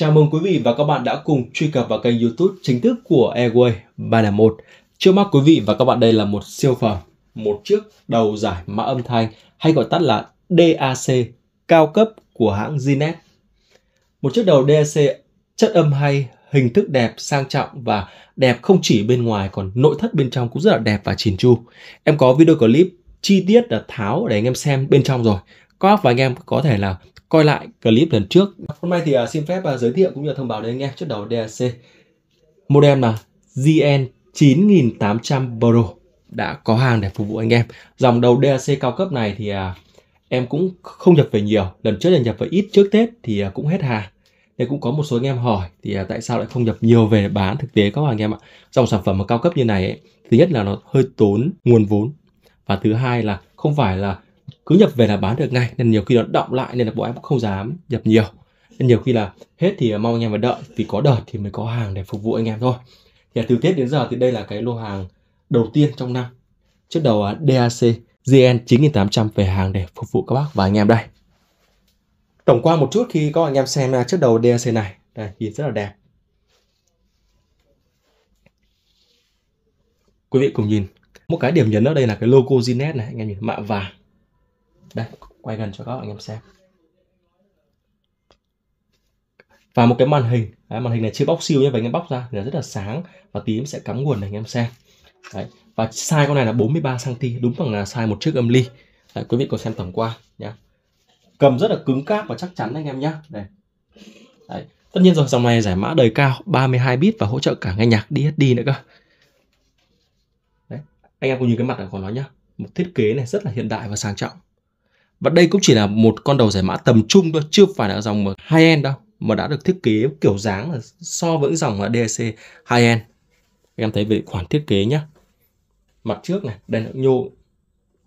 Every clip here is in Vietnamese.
Chào mừng quý vị và các bạn đã cùng truy cập vào kênh YouTube chính thức của Airway 301. Trước mắt quý vị và các bạn đây là một siêu phẩm, một chiếc đầu giải mã âm thanh hay gọi tắt là DAC cao cấp của hãng Zinet. Một chiếc đầu DAC chất âm hay, hình thức đẹp, sang trọng và đẹp không chỉ bên ngoài còn nội thất bên trong cũng rất là đẹp và chỉn chu. Em có video clip chi tiết là tháo để anh em xem bên trong rồi. Các bác và anh em có thể là coi lại clip lần trước. Hôm nay thì à, xin phép à, giới thiệu cũng như thông báo đến anh em trước đầu DAC. Modem là GN 9800 Pro đã có hàng để phục vụ anh em. Dòng đầu DAC cao cấp này thì à, em cũng không nhập về nhiều. Lần trước là nhập về ít trước Tết thì cũng hết hàng. Nên cũng có một số anh em hỏi thì tại sao lại không nhập nhiều về để bán thực tế các bạn anh em ạ. Dòng sản phẩm mà cao cấp như này ấy, thứ nhất là nó hơi tốn nguồn vốn và thứ hai là không phải là cứ nhập về là bán được ngay nên nhiều khi nó động lại nên là bọn em cũng không dám nhập nhiều nên nhiều khi là hết thì mong anh em phải đợi vì có đợt thì mới có hàng để phục vụ anh em thôi thì từ tết đến giờ thì đây là cái lô hàng đầu tiên trong năm trước đầu DAC GN 9800 về hàng để phục vụ các bác và anh em đây tổng quan một chút khi các anh em xem trước à, đầu DAC này đây, nhìn rất là đẹp quý vị cùng nhìn một cái điểm nhấn ở đây là cái logo Zinet này anh em nhìn mạ vàng đây quay gần cho các bạn em xem và một cái màn hình đấy, màn hình này chưa bóc siêu nhé và anh em bóc ra thì là rất là sáng và tí em sẽ cắm nguồn này anh em xem đấy. và size con này là 43 cm đúng bằng là size một chiếc âm ly đấy, quý vị có xem tổng qua nhé cầm rất là cứng cáp và chắc chắn anh em nhá đây đấy. tất nhiên rồi dòng này giải mã đời cao 32 bit và hỗ trợ cả nghe nhạc DSD nữa cơ đấy. anh em cùng nhìn cái mặt này còn nói nhá một thiết kế này rất là hiện đại và sang trọng và đây cũng chỉ là một con đầu giải mã tầm trung thôi chưa phải là dòng high end đâu mà đã được thiết kế kiểu dáng là so với dòng là DSC high end anh em thấy về khoản thiết kế nhá mặt trước này đây là nhô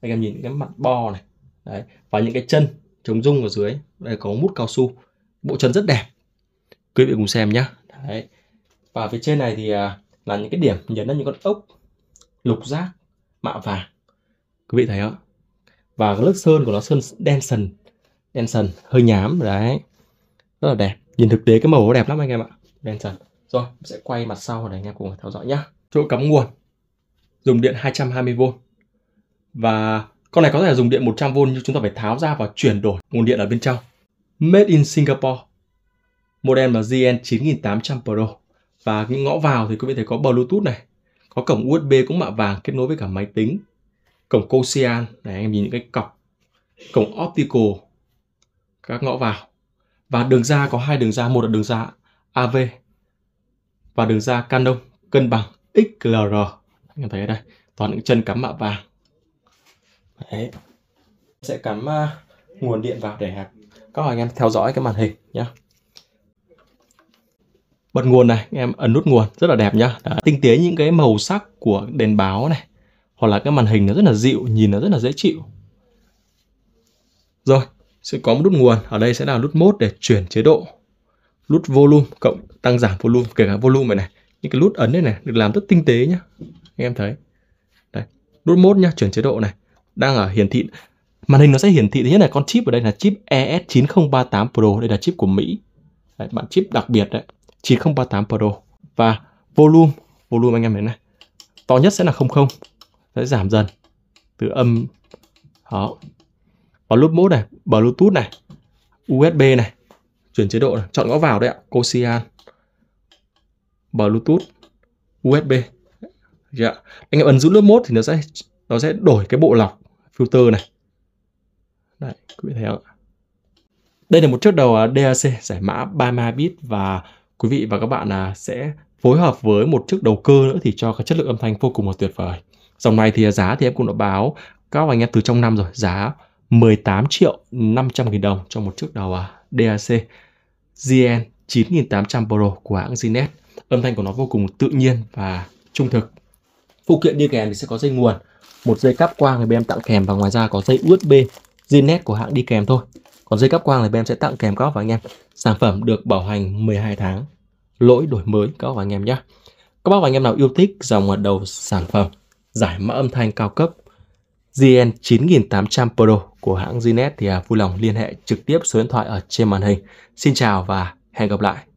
anh em nhìn cái mặt bo này đấy và những cái chân chống rung ở dưới đây có mút cao su bộ chân rất đẹp quý vị cùng xem nhá đấy và phía trên này thì à, là những cái điểm nhấn là những con ốc lục giác mạ vàng quý vị thấy không và lớp sơn của nó sơn đen sần đen sần hơi nhám đấy rất là đẹp nhìn thực tế cái màu nó đẹp lắm anh em ạ đen sần rồi sẽ quay mặt sau để anh em cùng theo dõi nhá chỗ cắm nguồn dùng điện 220V và con này có thể dùng điện 100V nhưng chúng ta phải tháo ra và chuyển đổi nguồn điện ở bên trong Made in Singapore model là GN9800 Pro và những ngõ vào thì quý vị thấy có Bluetooth này có cổng USB cũng mạ vàng kết nối với cả máy tính cổng Cosian này anh em nhìn những cái cọc cổng optical các ngõ vào và đường ra có hai đường ra một là đường ra AV và đường ra Canon cân bằng XLR anh em thấy ở đây toàn những chân cắm mạ vàng đấy sẽ cắm uh, nguồn điện vào để các anh em theo dõi cái màn hình nhé bật nguồn này anh em ấn nút nguồn rất là đẹp nhá tinh tế những cái màu sắc của đèn báo này hoặc là cái màn hình nó rất là dịu nhìn nó rất là dễ chịu rồi sẽ có một nút nguồn ở đây sẽ là nút mode để chuyển chế độ nút volume cộng tăng giảm volume kể cả volume này này những cái nút ấn này này được làm rất tinh tế nhá anh em thấy đây nút mode nhá chuyển chế độ này đang ở hiển thị màn hình nó sẽ hiển thị thứ nhất là con chip ở đây là chip ES9038 Pro đây là chip của Mỹ đấy, bạn chip đặc biệt đấy 9038 Pro và volume volume anh em thấy này to nhất sẽ là 00 sẽ giảm dần từ âm đó bluetooth mode này bluetooth này usb này chuyển chế độ này. chọn ngõ vào đấy ạ cosian bluetooth usb dạ. anh em ấn giữ lớp mode thì nó sẽ nó sẽ đổi cái bộ lọc filter này đấy quý vị thấy không ạ đây là một chiếc đầu à, DAC giải mã 32 bit và quý vị và các bạn à, sẽ phối hợp với một chiếc đầu cơ nữa thì cho cái chất lượng âm thanh vô cùng là tuyệt vời. Dòng này thì giá thì em cũng đã báo các anh em từ trong năm rồi, giá 18 triệu 500 nghìn đồng cho một chiếc đầu DAC GN 9800 Pro của hãng Zinet. Âm thanh của nó vô cùng tự nhiên và trung thực. Phụ kiện đi kèm thì sẽ có dây nguồn, một dây cáp quang thì bên em tặng kèm và ngoài ra có dây USB Zinet của hãng đi kèm thôi. Còn dây cáp quang thì bên em sẽ tặng kèm các bạn anh em. Sản phẩm được bảo hành 12 tháng. Lỗi đổi mới các bạn anh em nhé. Các bác và anh em nào yêu thích dòng đầu sản phẩm giải mã âm thanh cao cấp GN9800 Pro của hãng Zinet thì à, vui lòng liên hệ trực tiếp số điện thoại ở trên màn hình. Xin chào và hẹn gặp lại.